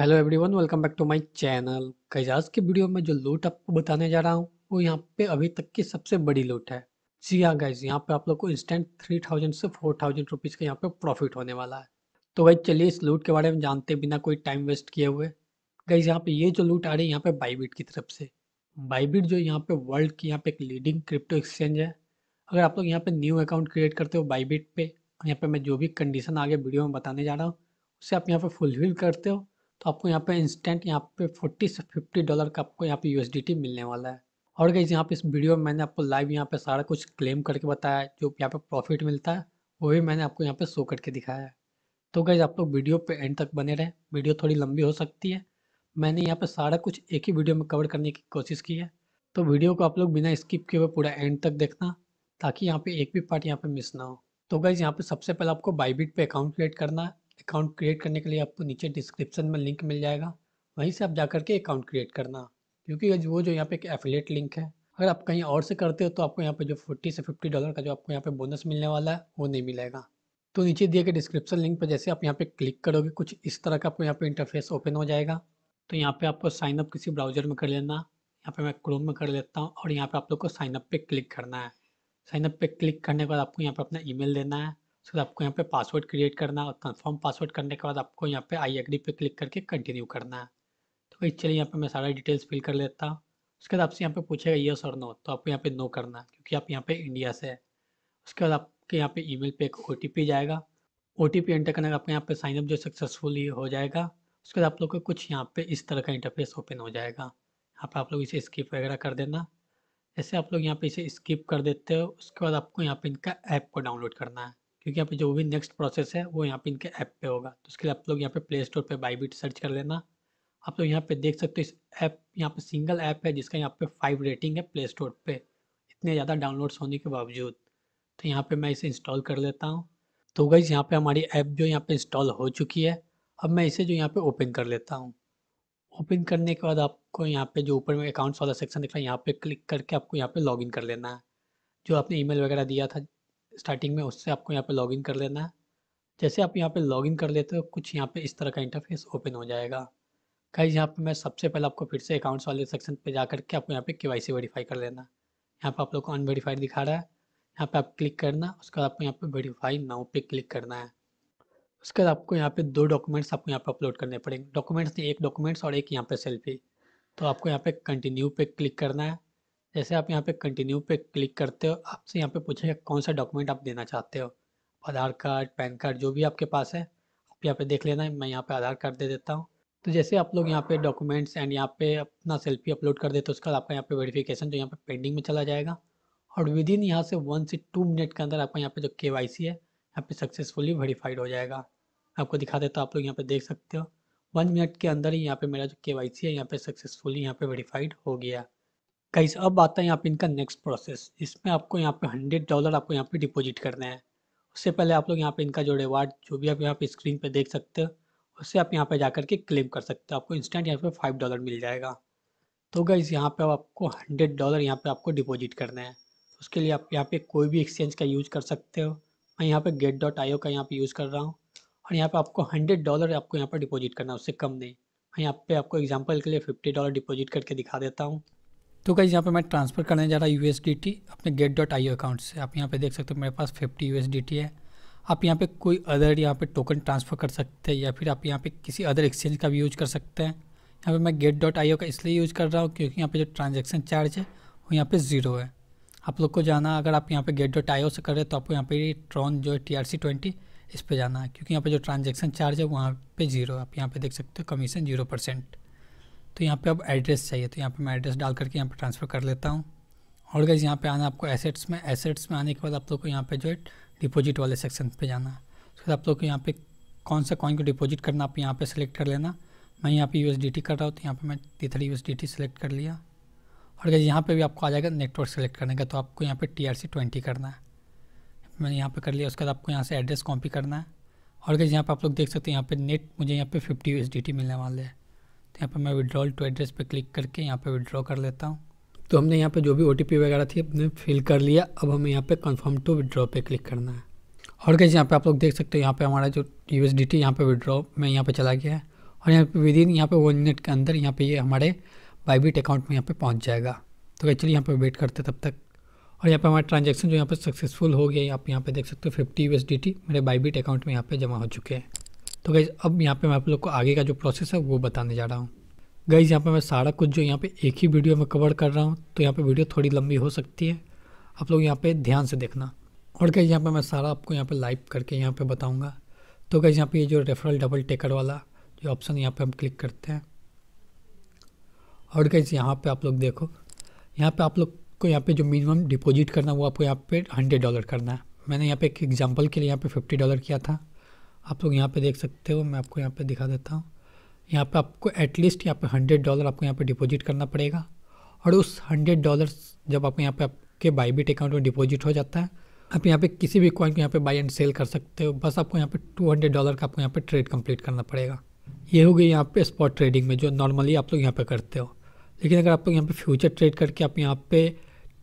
hello everyone welcome back to my channel guys आज के video में जो लूट आपको बताने जा रहा हूँ वो यहाँ पे अभी तक की सबसे बड़ी लूट है जी हाँ गाइज़ यहाँ पे आप लोग को इंस्टेंट थ्री थाउजेंड से फोर थाउजेंड रुपीज़ का यहाँ पे प्रॉफिट होने वाला है तो भाई चलिए इस लूट के बारे में जानते बिना कोई टाइम वेस्ट किए हुए गाइज यहाँ पे ये जो लूट आ रही है यहाँ पे बाईबीट की तरफ से बाईबीट जो यहाँ पे वर्ल्ड की यहाँ पे एक लीडिंग क्रिप्टो एक्सचेंज है अगर आप लोग यहाँ पे न्यू अकाउंट क्रिएट करते हो बाईबीट पे यहाँ पे मैं जो भी कंडीशन आगे वीडियो में बताने जा रहा हूँ उसे आप यहाँ पे फुलफिल करते हो तो आपको यहाँ पे इंस्टेंट यहाँ पे 40 से 50 डॉलर का आपको यहाँ पे यू मिलने वाला है और गई यहाँ पे इस वीडियो में मैंने आपको लाइव यहाँ पे सारा कुछ क्लेम करके बताया है जो यहाँ पे प्रॉफिट मिलता है वो भी मैंने आपको यहाँ पे शो करके दिखाया है तो गई आप लोग वीडियो पे एंड तक बने रहें वीडियो थोड़ी लंबी हो सकती है मैंने यहाँ पे सारा कुछ एक ही वीडियो में कवर करने की कोशिश की है तो वीडियो को आप लोग बिना स्किप किए हुए पूरा एंड तक देखना ताकि यहाँ पे एक भी पार्ट यहाँ पे मिस ना हो तो गई यहाँ पे सबसे पहले आपको बाईबिट पे अकाउंट क्रिएट करना है अकाउंट क्रिएट करने के लिए आपको नीचे डिस्क्रिप्शन में लिंक मिल जाएगा वहीं से आप जा करके अकाउंट क्रिएट करना क्योंकि वो जो यहाँ पे एक एफिलेट लिंक है अगर आप कहीं और से करते हो तो आपको यहाँ पे जो फोर्टी से फिफ्टी डॉलर का जो आपको यहाँ पे बोनस मिलने वाला है वो नहीं मिलेगा तो नीचे दिए गए डिस्क्रिप्शन लिंक पर जैसे आप यहाँ पे क्लिक करोगे कुछ इस तरह का आपको यहाँ पे इंटरफेस ओपन हो जाएगा तो यहाँ पे आपको साइन अप किसी ब्राउजर में कर लेना यहाँ पे मैं क्रोम में कर लेता हूँ और यहाँ पे आप लोग को साइनअप पे क्लिक करना है साइनअप पे क्लिक करने के बाद आपको यहाँ पे अपना ई देना है उसके बाद आपको यहाँ पे पासवर्ड क्रिएट करना है और कंफर्म पासवर्ड करने के बाद आपको यहाँ पे आई एग्री पे क्लिक करके कंटिन्यू करना है तो भाई चलिए यहाँ पे मैं सारा डिटेल्स फिल कर लेता हूँ उसके बाद आपसे यहाँ पे पूछेगा यस और नो तो आपको यहाँ पे नो करना है क्योंकि आप यहाँ पे इंडिया से है उसके बाद आपके यहाँ पे मेल पे एक ओ जाएगा ओ टी एंटर करने का आपके यहाँ पे साइनअप जो सक्सेसफुली हो जाएगा उसके बाद आप लोग को कुछ यहाँ पे इस तरह का इंटरफेस ओपन हो जाएगा यहाँ पे आप लोग इसे स्किप वगैरह कर देना जैसे आप लोग यहाँ पे इसे स्किप कर देते हो उसके बाद आपको यहाँ पे इनका ऐप को डाउनलोड करना है क्योंकि यहाँ पे जो भी नेक्स्ट प्रोसेस है वो यहाँ पे इनके ऐप पे होगा तो उसके लिए आप लोग यहाँ पे प्ले स्टोर पे बाईबीट सर्च कर लेना आप लोग यहाँ पे देख सकते हो इस ऐप यहाँ पे सिंगल ऐप है जिसका यहाँ पे फाइव रेटिंग है प्ले स्टोर पे इतने ज़्यादा डाउनलोड्स होने के बावजूद तो यहाँ पे मैं इसे इंस्टॉल कर लेता हूँ तो गई यहाँ पे हमारी ऐप जो यहाँ पे इंस्टॉल हो चुकी है अब मैं इसे जो यहाँ पे ओपन कर लेता हूँ ओपन करने के बाद आपको यहाँ पे जो ऊपर में अकाउंट्स वाला सेक्शन दिख रहा है यहाँ पे क्लिक करके आपको यहाँ पे लॉगिन कर लेना है जो आपने ईमेल वगैरह दिया था स्टार्टिंग में उससे आपको यहाँ पे लॉगिन कर लेना है जैसे आप यहाँ पे लॉगिन कर लेते हो कुछ यहाँ पे इस तरह का इंटरफेस ओपन हो जाएगा कहीं यहाँ पे मैं सबसे पहले आपको फिर से अकाउंट्स वाले सेक्शन पे जा करके आपको यहाँ पे के वाई सी वेरीफाई कर लेना यहाँ पे आप लोग को अनवेरीफाइड दिखा रहा है यहाँ पे आप क्लिक करना उसके बाद आपको यहाँ पे वेरीफाई नाउ पे क्लिक करना है उसके बाद आपको यहाँ पे दो डॉक्यूमेंट्स आपको यहाँ पे अपलोड करने पड़ेंगे डॉक्यूमेंट्स एक डॉक्यूमेंट्स और एक यहाँ पे सेल्फी तो आपको यहाँ पे कंटिन्यू पे क्लिक करना है जैसे आप यहाँ पे कंटिन्यू पे क्लिक करते हो आपसे यहाँ पे पूछेगा कौन सा डॉक्यूमेंट आप देना चाहते हो आधार कार्ड पैन कार्ड जो भी आपके पास है आप यहाँ पे देख लेना मैं यहाँ पे आधार कार्ड दे देता हूँ तो जैसे आप लोग यहाँ पे डॉक्यूमेंट्स एंड यहाँ पे अपना सेल्फी अपलोड कर देते हो उसके बाद आपका यहाँ पे वेरीफिकेशन जो यहाँ पे पेंडिंग में चला जाएगा और विद इन यहाँ से वन से टू मिनट के अंदर आपका यहाँ पे जो के है यहाँ पे सक्सेसफुली वेरीफाइड हो जाएगा आपको दिखा देता हूँ आप लोग यहाँ पे देख सकते हो वन मिनट के अंदर ही यहाँ पे मेरा जो के है यहाँ पे सक्सेसफुली यहाँ पे वेरीफाइड हो गया कई अब आता है यहाँ पे इनका नेक्स्ट प्रोसेस इसमें आपको यहाँ पे हंड्रेड डॉलर आपको यहाँ पे डिपॉजिट करना है उससे पहले आप लोग यहाँ पे इनका जो रिवार्ड जो भी आप यहाँ पे स्क्रीन पे देख सकते हो उससे आप यहाँ पे जा करके क्लेम कर सकते हो आपको इंस्टेंट यहाँ पे फाइव डॉलर मिल जाएगा तो गाइज़ यहाँ पे आपको हंड्रेड डॉलर यहाँ पे आपको डिपॉजिट करना है उसके लिए आप यहाँ पे कोई भी एक्सचेंज का यूज़ कर सकते हो मैं यहाँ पे गेट डॉट आई का यहाँ पे यूज़ कर रहा हूँ और यहाँ पे आपको हंड्रेड डॉलर आपको यहाँ पर डिपॉजिट करना है उससे कम नहीं मैं यहाँ पे आपको एग्जाम्पल के लिए फिफ्टी डॉलर डिपॉजिट करके दिखा देता हूँ तो गाइज़ यहाँ पे मैं ट्रांसफ़र करने जा रहा हूँ यू अपने गेट डॉट आई अकाउंट से आप यहाँ पे देख सकते हो मेरे पास फिफ्टी यू है आप यहाँ पे कोई अदर यहाँ पे टोकन ट्रांसफ़र कर सकते हैं या फिर आप यहाँ पे किसी अदर एक्सचेंज का भी यूज़ कर सकते हैं यहाँ पे मैं गेट डॉट आई का इसलिए यूज़ कर रहा हूँ क्योंकि यहाँ पर जो ट्रांजेक्शन चार्ज है वो यहाँ पर ज़ीरो है आप लोग को जाना अगर आप यहाँ पर गेट डॉट आई से कर रहे हैं तो आपको यहाँ पर ट्रॉन जो है टी आर सी ट्वेंटी इस पर जाना है क्योंकि यहाँ पर जो ट्रांजेक्शन चार्ज है वहाँ पर ज़ीरो आप यहाँ पर देख सकते हो कमीशन जीरो परसेंट तो यहाँ पे अब एड्रेस चाहिए तो यहाँ पे मैं एड्रेस डाल करके यहाँ पे ट्रांसफ़र कर लेता हूँ और गैस यहाँ पे आना आपको एसेट्स में एसेट्स में आने के बाद आप लोग को यहाँ पे जो है डिपोजिट वाले सेक्शन पे जाना उसके बाद आप लोग को यहाँ पे कौन सा कॉइन को डिपोजिट करना आप यहाँ पे सेलेक्ट कर लेना मैं यहाँ पे यूएसडीटी कर रहा हूँ तो यहाँ पर मैं टी थ्री यू सेलेक्ट कर लिया और गैस यहाँ पर भी आपको आ जाएगा नेटवर्क सेलेक्ट करने का तो आपको यहाँ पर टी ट्वेंटी करना है मैंने यहाँ पर कर लिया उसके बाद आपको यहाँ से एड्रेस कॉपी करना है और गैस यहाँ पर आप लोग देख सकते हैं यहाँ पर नेट मुझे यहाँ पे फिफ्टी यू मिलने वाले हैं तो यहाँ पर मैं विड्रॉल टू एड्रेस पर क्लिक करके यहाँ पर विड्रॉ कर लेता हूँ तो हमने यहाँ पर जो भी ओ वगैरह थी अपने फिल कर लिया अब हमें यहाँ पर कंफर्म टू विड्रॉ पर क्लिक करना है और कैसे यहाँ पे आप लोग देख सकते हो यहाँ पे हमारा जो यू एस डी टी यहाँ पर विड्रॉ में यहाँ पे चला गया है और यहाँ पे विद इन यहाँ पे वन मिनट के अंदर यहाँ पे ये हमारे बाइबिट अकाउंट में यहाँ पे पहुँच जाएगा तो एक्चुअली यहाँ पे वेट करते तब तक और यहाँ पे हमारा ट्रांजेक्शन जो यहाँ पे सक्सेसफुल हो गया आप यहाँ पर देख सकते हो फिफ्टी यू मेरे बाइबिट अकाउंट में यहाँ पर जमा हो चुके हैं तो गाइज़ अब यहाँ पे मैं आप लोग को आगे का जो प्रोसेस है वो बताने जा रहा हूँ गाइज़ यहाँ पे मैं सारा कुछ जो यहाँ पे एक ही वीडियो में कवर कर रहा हूँ तो यहाँ पे वीडियो थोड़ी लंबी हो सकती है आप लोग यहाँ पे ध्यान से देखना और गाइज़ यहाँ पे मैं सारा आपको यहाँ पे लाइव करके यहाँ पे बताऊँगा तो गाइज़ यहाँ पे ये जो रेफरल डबल टेकर वाला जो ऑप्शन यहाँ पर हम क्लिक करते हैं और गाइज़ यहाँ पर आप लोग देखो यहाँ पर आप लोग को यहाँ पे जो मिनिमम डिपोजिट करना है वो आपको यहाँ पर हंड्रेड डॉलर करना है मैंने यहाँ पे एक एग्जांपल के लिए यहाँ पे फिफ्टी डॉलर किया था आप लोग यहाँ पे देख सकते हो मैं आपको यहाँ पे दिखा देता हूँ यहाँ पे आपको एटलीस्ट यहाँ पे हंड्रेड डॉलर आपको यहाँ पे डिपॉजिट करना पड़ेगा और उस हंड्रेड डॉलर जब आपको यहाँ पे आपके बाईबिट अकाउंट में डिपॉजिट हो जाता है आप यहाँ पे किसी भी कॉइन को यहाँ पे बाई एंड सेल कर सकते हो बस आपको यहाँ पे टू हंड्रेड डॉलर का आपको यहाँ पर ट्रेड कम्प्लीट करना पड़ेगा ये हो गई यहाँ पर स्पॉट ट्रेडिंग में जो नॉर्मली आप लोग यहाँ पर करते हो लेकिन अगर आप लोग यहाँ पर फ्यूचर ट्रेड करके आप यहाँ पर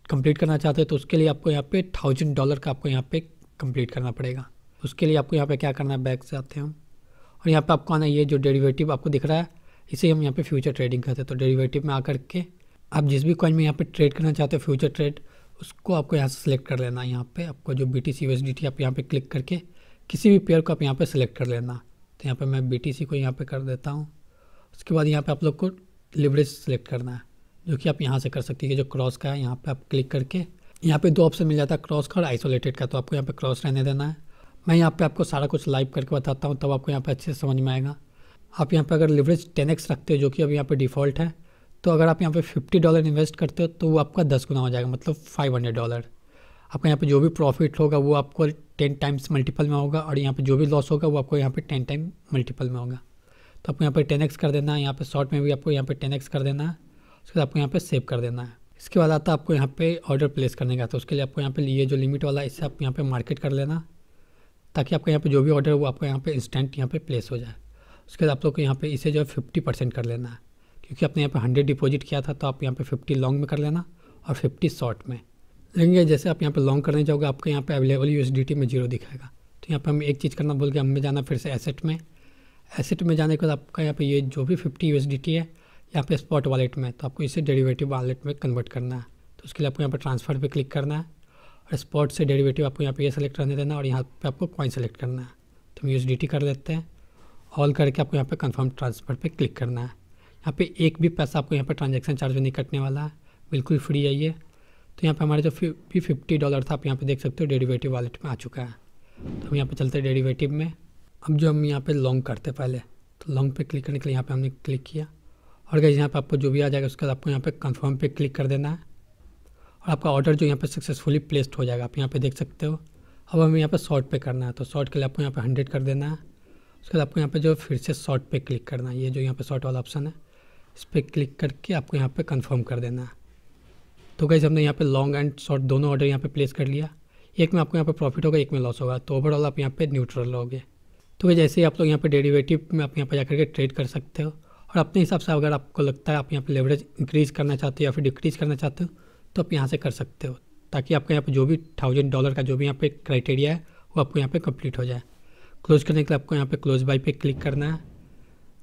कंप्लीट करना चाहते हो तो उसके लिए आपको यहाँ पे थाउजेंड डॉलर का आपको यहाँ पे कंप्लीट करना पड़ेगा उसके लिए आपको यहाँ पे क्या करना है बैक से आते हैं हम और यहाँ पे आपको आना ये जो डेरिवेटिव आपको दिख रहा है इसे हम यहाँ पे फ्यूचर ट्रेडिंग करते हैं तो डेरिवेटिव में आकर के आप जिस भी कॉइन में यहाँ पे ट्रेड करना चाहते हो फ्यूचर ट्रेड उसको आपको यहाँ से सिलेक्ट कर लेना है यहाँ पर आपको जो बी टी सी टी आप यहाँ पर क्लिक करके किसी भी पेयर को आप यहाँ पर सिलेक्ट कर लेना तो यहाँ पर मैं बी टी सी को यहाँ पर कर देता हूँ उसके बाद यहाँ पर आप लोग को लिवरेज सेलेक्ट करना है जो कि आप यहाँ से कर सकती है जो क्रॉस का है यहाँ पर आप क्लिक करके यहाँ पे दो ऑप्शन मिल जाता है क्रॉस का और आइसोलेटेड का तो आपको यहाँ पे क्रॉस रहने देना है मैं यहाँ पे आपको सारा कुछ लाइव करके बताता हूँ तब आपको यहाँ पे अच्छे से समझ में आएगा आप यहाँ पे अगर लिवरेज 10x रखते हो जो कि अब यहाँ पे डिफ़ॉल्ट है तो अगर आप यहाँ पे 50 डॉलर इन्वेस्ट करते हो तो वो आपका 10 गुना हो जाएगा मतलब 500 डॉलर आपका यहाँ पे जो भी प्रॉफिट होगा वो आपको 10 टाइम्स मल्टीपल में होगा और यहाँ पे जो भी लॉस होगा वो आपको यहाँ पर टेन टाइम मल्टीपल में होगा तो आपको यहाँ पर टेन कर देना है यहाँ पर शॉर्ट में भी आपको यहाँ पर टेन कर देना है उसके बाद आपको यहाँ पर सेव कर देना है इसके बाद आता है आपको यहाँ पे ऑर्डर प्लेस करने का तो उसके लिए आपको यहाँ पे लिए जो लिमिट वाला इससे आप यहाँ पे मार्केट कर लेना ताकि आपका यहाँ पे जो भी ऑर्डर वो आपका यहाँ पे इंस्टेंट यहाँ पे प्लेस हो जाए उसके बाद आप लोग को यहाँ पे इसे जो है फिफ्टी परसेंट कर लेना है क्योंकि आपने यहाँ पे हंड्रेड डिपॉजिट किया था तो आप यहाँ पे फिफ्टी लॉन्ग में कर लेना और फिफ्टी शॉर्ट में लेकिन जैसे आप यहाँ पे लॉन्ग करने जाओगे आपके यहाँ पे अवेलेबल यू में जीरो दिखाएगा तो यहाँ पर हम एक चीज़ करना बोल के हमें जाना फिर से एसेट में एसेट में जाने के बाद आपका यहाँ पर ये जो भी फिफ्टी यू है यहाँ पर स्पॉट वॉलेट में तो आपको इसे डेरीवेटिव वॉलेट में कन्वर्ट करना है तो उसके लिए आपको यहाँ पर ट्रांसफ़र पर क्लिक करना है स्पॉट से डेरिवेटिव आपको यहाँ पे ये सेलेक्ट करने देना और यहाँ पे आपको कॉइन सेलेक्ट करना है तो हम यूज कर देते हैं ऑल करके आपको यहाँ पे कंफर्म ट्रांसफ़र पे क्लिक करना है यहाँ पे एक भी पैसा आपको यहाँ पे ट्रांजैक्शन चार्ज नहीं कटने वाला है बिल्कुल फ्री है ये तो यहाँ पे हमारे जो भी फिफ्टी डॉलर था आप यहाँ पर देख सकते हो डेरीवेटिव वालेट में आ चुका है तो हम यहाँ पर चलते हैं में अब जो हम यहाँ पर लॉन्ग करते पहले तो लॉन्ग पर क्लिक करने के लिए यहाँ पर हमने क्लिक किया और गई यहाँ पर आपको जो भी आ जाएगा उसके बाद आपको यहाँ पर कन्फर्म पे क्लिक कर देना है और आपका ऑर्डर जो यहाँ पर सक्सेसफुली प्लेस्ड हो जाएगा आप यहाँ पर देख सकते हो अब हमें यहाँ पर शॉर्ट पे करना है तो शॉर्ट के लिए आपको यहाँ पर हंड्रेड कर देना है उसके बाद आपको यहाँ पर जो फिर से शॉर्ट पे क्लिक करना है ये जो यहाँ पर शॉर्ट वाला ऑप्शन है इस पर क्लिक करके आपको यहाँ पे कंफर्म कर देना है तो कैसे हमने यहाँ पे लॉन्ग एंड शॉर्ट दोनों ऑर्डर यहाँ पे प्लेस कर लिया एक में आपको यहाँ पे प्रॉफिट होगा एक में लॉस होगा तो ओवरऑल आप यहाँ पे न्यूट्रल रहोगे तो गई जैसे ही आप लोग यहाँ पे डेरिवेटिव में आप यहाँ पर जाकर के ट्रेड कर सकते हो और अपने हिसाब से अगर आपको लगता है आप यहाँ पर लेवरेज इंक्रीज़ करना चाहते हो या फिर डिक्रीज़ करना चाहते हो तो आप यहाँ से कर सकते हो ताकि आपके यहाँ पर जो भी थाउजेंड डॉलर का जो भी यहाँ पे क्राइटेरिया है वो आपको यहाँ पे कंप्लीट हो जाए क्लोज करने के लिए आपको यहाँ पे क्लोज बाई पे क्लिक करना है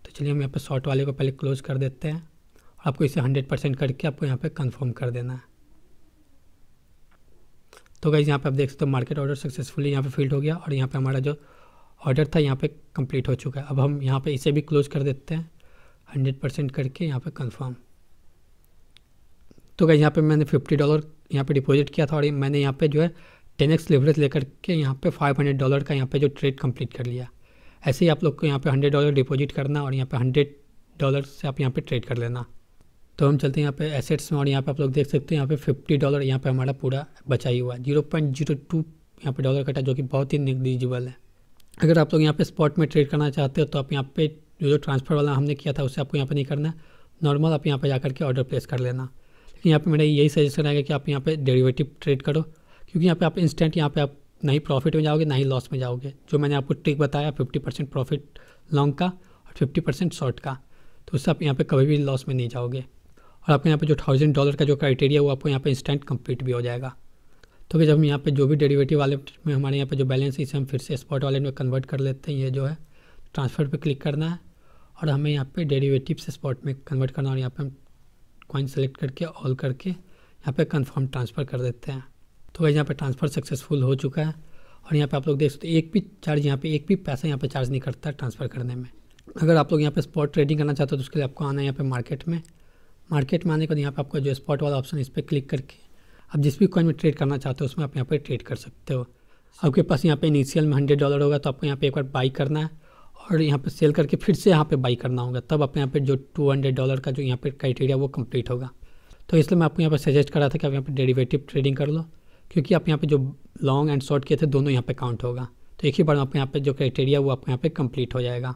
तो चलिए हम यहाँ पे शॉर्ट वाले को पहले क्लोज कर देते हैं और आपको इसे हंड्रेड परसेंट करके आपको यहाँ पे कंफर्म कर देना है तो गाइज़ यहाँ पे आप देख सकते हो मार्केट ऑर्डर सक्सेसफुली यहाँ पर फील्ड हो गया और यहाँ पर हमारा जो ऑर्डर था यहाँ पर कंप्लीट हो चुका है अब हम यहाँ पर इसे भी क्लोज कर देते हैं हंड्रेड परसेंट करके यहाँ पे कंफर्म तो क्या यहाँ पे मैंने फिफ्टी डॉलर यहाँ पे डिपॉजिट किया था और मैंने यहाँ पे जो है टेन एक्स लेवरेज लेकर के यहाँ पे फाइव हंड्रेड डॉलर का यहाँ पे जो ट्रेड कंप्लीट कर लिया ऐसे ही आप लोग को यहाँ पे हंड्रेड डॉलर डिपॉजिट करना और यहाँ पे हंड्रेड डॉलर से आप यहाँ पे ट्रेड कर लेना तो हम चलते हैं यहाँ पे एसेट्स में और यहाँ पे आप लोग देख सकते हैं यहाँ पे फिफ्टी डॉलर यहाँ पे हमारा पूरा बचा ही हुआ है जीरो पॉइंट जीरो टू यहाँ पे डॉलर कटा जो कि बहुत ही निगलिजिबल है अगर आप लोग यहाँ पे स्पॉट में ट्रेड करना चाहते हो तो आप यहाँ पे जो ट्रांसफ़र वाला हमने किया था उसे आपको यहाँ पर नहीं करना है नॉर्मल आप यहाँ पर जाकर के ऑर्डर प्लेस कर लेना यहाँ पे मेरा यही सजेशन आएगा कि आप यहाँ पे डेरिवेटिव ट्रेड करो क्योंकि यहाँ पे आप इंस्टेंट यहाँ पे आप ना ही प्रॉफिट में जाओगे ना ही लॉस में जाओगे जो मैंने आपको ट्रिक बताया फिफ्टी परसेंट प्रॉफिट लॉन्ग का और फिफ्टी परसेंट शॉर्ट का तो उससे आप यहाँ पे कभी भी लॉस में नहीं जाओगे और आपके यहाँ पे जो थाउजेंड डॉलर का जो क्राइटेरिया वो आपको यहाँ पे इंस्टेंट कम्प्लीट भी हो जाएगा तो फिर जब हम यहाँ पे जो भी डेरीवेटिव वालेट में हमारे यहाँ पर जो बैलेंस है इसे हम फिर से स्पॉट वाले में कन्वर्ट कर लेते हैं ये जो है ट्रांसफ़र पर क्लिक करना है और हमें यहाँ पे डेरीवेटिव से स्पॉट में कन्वर्ट करना है और यहाँ पे हम कॉइन सेलेक्ट करके ऑल करके यहाँ पे कंफर्म ट्रांसफ़र कर देते हैं तो वही यहाँ पे ट्रांसफ़र सक्सेसफुल हो चुका है और यहाँ पे आप लोग देख सकते हो एक भी चार्ज यहाँ पे एक भी पैसा यहाँ पे चार्ज नहीं करता ट्रांसफ़र करने में अगर आप लोग यहाँ पे स्पॉट ट्रेडिंग करना चाहते हो तो उसके लिए आपको आना है यहाँ पर मार्केट में मार्केट में आने के बाद यहाँ पर आपका जो स्पॉट वाला ऑप्शन इस पर क्लिक करके आप जिस भी कॉइन में ट्रेड करना चाहते हो उसमें आप यहाँ पर ट्रेड कर सकते हो आपके पास यहाँ पर इनिशियल में हंड्रेड डॉलर होगा तो आपको यहाँ पर एक बार बाई करना है और यहाँ पे सेल करके फिर से यहाँ पे बाई करना होगा तब आप यहाँ पे जो टू हंड्रेड डॉलर का जो यहाँ पे क्राइटेरिया वो कंप्लीट होगा तो इसलिए मैं आपको यहाँ पे सजेस्ट कर रहा था कि आप यहाँ पे डेरिवेटिव ट्रेडिंग कर लो क्योंकि आप यहाँ पे जो लॉन्ग एंड शॉर्ट किए थे दोनों यहाँ पे काउंट होगा तो एक ही बार आपको यहाँ पर जो क्राइटेरिया वो आपको यहाँ पे कंप्लीट हो जाएगा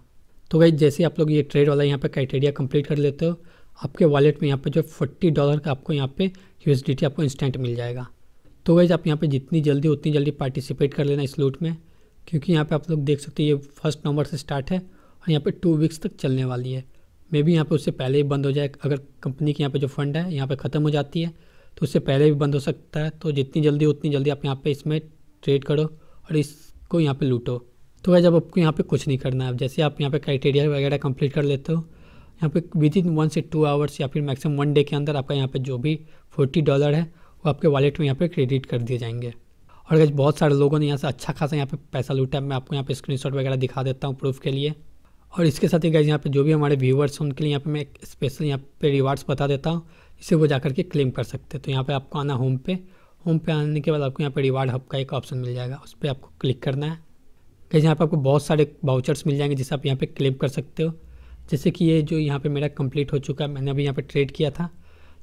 तो भाई जैसे आप लोग ये ट्रेड वाला यहाँ पे क्राइटेरिया कंप्लीट कर लेते हो आपके वॉलेट में यहाँ पे जो फोर्टी डॉलर का आपको यहाँ पे यूएसडीटी आपको इंस्टेंट मिल जाएगा तो वैसे आप यहाँ पे जितनी जल्दी उतनी जल्दी पार्टिसिपेट कर लेना इस लूट में क्योंकि यहाँ पे आप लोग देख सकते हैं ये फर्स्ट नंबर से स्टार्ट है और यहाँ पे टू वीक्स तक चलने वाली है मे बी यहाँ पे उससे पहले ही बंद हो जाए अगर कंपनी की यहाँ पे जो फंड है यहाँ पे ख़त्म हो जाती है तो उससे पहले भी बंद हो सकता है तो जितनी जल्दी उतनी जल्दी आप यहाँ पर इसमें ट्रेड करो और इसको यहाँ पर लूटो तो वह जब आपको यहाँ पर कुछ नहीं करना है जैसे आप यहाँ पर क्राइटेरिया वगैरह कम्प्लीट कर लेते हो यहाँ पे विद इन वन से टू आवर्स या फिर मैक्सिमम वन डे के अंदर आपका यहाँ पे जो भी फोर्टी डॉलर है वो आपके वॉलेट में यहाँ पे क्रेडिट कर दिए जाएंगे और बहुत सारे लोगों ने यहाँ से अच्छा खासा यहाँ पे पैसा लूटा है मैं आपको यहाँ पे स्क्रीनशॉट वगैरह दिखा देता हूँ प्रूफ के लिए और इसके साथ ही गैस यहाँ पे जो भी हमारे व्यूवर्स हैं उनके लिए यहाँ पे मैं एक स्पेशल यहाँ पे रिवार्ड्स बता देता हूँ इसे वो जा करके क्लेम कर सकते हैं तो यहाँ पे आपको आना होम पे होम पे आने के बाद आपको यहाँ पे रिवार्ड हब का एक ऑप्शन मिल जाएगा उस पर आपको क्लिक करना है गैस यहाँ पर आपको बहुत सारे बाउचर्स मिल जाएंगे जिसे आप यहाँ पर क्लेम कर सकते हो जैसे कि ये जो यहाँ पर मेरा कंप्लीट हो चुका है मैंने अभी यहाँ पर ट्रेड किया था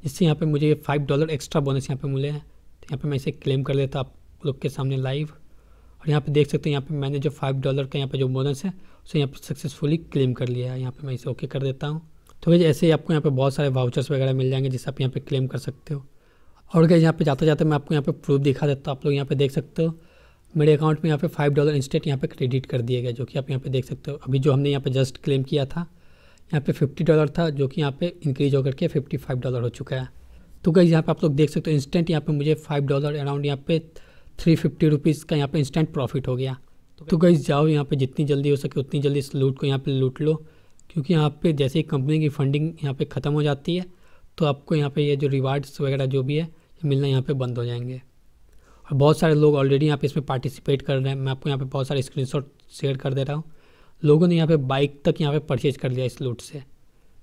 जिससे यहाँ पर मुझे फाइव डॉलर एक्स्ट्रा बोनस यहाँ पर मिले हैं तो यहाँ पर मैं इसे क्लेम कर लेता आप लोग के सामने लाइव और यहाँ पे देख सकते हैं यहाँ पे मैंने जो फाइव डॉलर का यहाँ पे जो बोनस है उसे यहाँ पे सक्सेसफुली क्लेम कर लिया है यहाँ पे मैं इसे ओके कर देता हूँ तो भैया ऐसे ही आपको यहाँ पे बहुत सारे वाउचर्स वगैरह मिल जाएंगे जिससे आप यहाँ पे क्लेम कर सकते हो और अगर यहाँ पे जाते जाते मैं आपको यहाँ पे प्रूफ दिखा देता हूँ आप लोग यहाँ पे देख सकते हो मेरे अकाउंट में यहाँ पे फाइव डॉलर इंस्टेंट यहाँ पे क्रेडिट कर दिए गए जो कि आप यहाँ पे देख सकते हो अभी जो हमने यहाँ पे जस्ट क्लेम किया था यहाँ पे फिफ्टी डॉलर था जो कि यहाँ पे इंक्रीज होकर के फिफ्टी फाइव डॉलर हो चुका है तो गई यहाँ पे आप लोग देख सकते हो इंस्टेंट यहाँ पे मुझे फाइव डॉलर अराउंड यहाँ पे थ्री फिफ्टी रुपीज़ का यहाँ पे इंस्टेंट प्रॉफिट हो गया तो गई जाओ यहाँ पे जितनी जल्दी हो सके उतनी जल्दी इस लूट को यहाँ पे लूट लो क्योंकि यहाँ पे जैसे ही कंपनी की फंडिंग यहाँ पे ख़त्म हो जाती है तो आपको यहाँ पे ये यह जो रिवार्ड्स वगैरह जो भी है मिलना यहाँ पे बंद हो जाएंगे और बहुत सारे लोग ऑलरेडी यहाँ पे इसमें पार्टिसिपेट कर रहे हैं मैं आपको यहाँ पे बहुत सारे स्क्रीनशॉट शेयर कर दे रहा हूँ लोगों ने यहाँ पे बाइक तक यहाँ पे परचेज कर लिया इस लूट से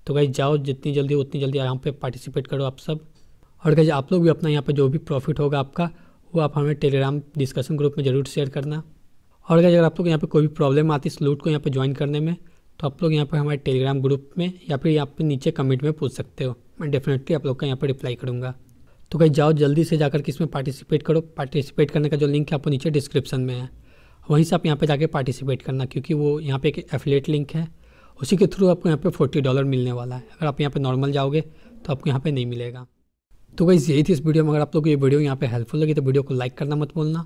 तो गई जाओ जितनी जल्दी उतनी जल्दी यहाँ पर पार्टिसिपेट करो आप सब और गई आप लोग भी अपना यहाँ पर जो भी प्रॉफिट होगा आपका वो आप हमें टेलीग्राम डिस्कशन ग्रुप में ज़रूर शेयर करना और अगर आप लोग यहाँ पर कोई भी प्रॉब्लम आती है इस लूट को यहाँ पर ज्वाइन करने में तो आप लोग यहाँ पर हमारे टेलीग्राम ग्रुप में या फिर यहाँ पर नीचे कमेंट में पूछ सकते हो मैं डेफिनेटली आप लोग का यहाँ पर रिप्लाई करूँगा तो कहीं जाओ जल्दी से जाकर के इसमें पार्टिसिपेट करो पार्टिसिपेट करने का जो लिंक है आपको नीचे डिस्क्रिप्शन में है वहीं से आप यहाँ पर जाकर पार्टिसिपेट करना क्योंकि वो यहाँ पर एक एफिलेट लिंक है उसी के थ्रू आपको यहाँ पर फोर्टी डॉलर मिलने वाला है अगर आप यहाँ पर नॉर्मल जाओगे तो आपको यहाँ पर नहीं मिलेगा तो गाइज़ यही थी इस वीडियो में अगर आप लोग को ये वीडियो यहाँ पे हेल्पफुल लगी तो वीडियो को लाइक करना मत बोलना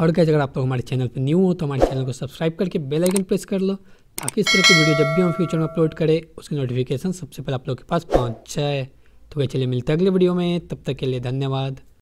और गाइज अगर आप लोग हमारे चैनल पर न्यू हो तो हमारे चैनल को सब्सक्राइब करके बेल आइकन प्रेस कर लो ताकि इस तरह की वीडियो जब भी हम फ्यूचर में अपलोड करें उसकी नोटिफिकेशन सबसे पहले आप लोग के पास पहुँच जाए तो वह चलिए मिलते अगले वीडियो में तब तक के लिए धन्यवाद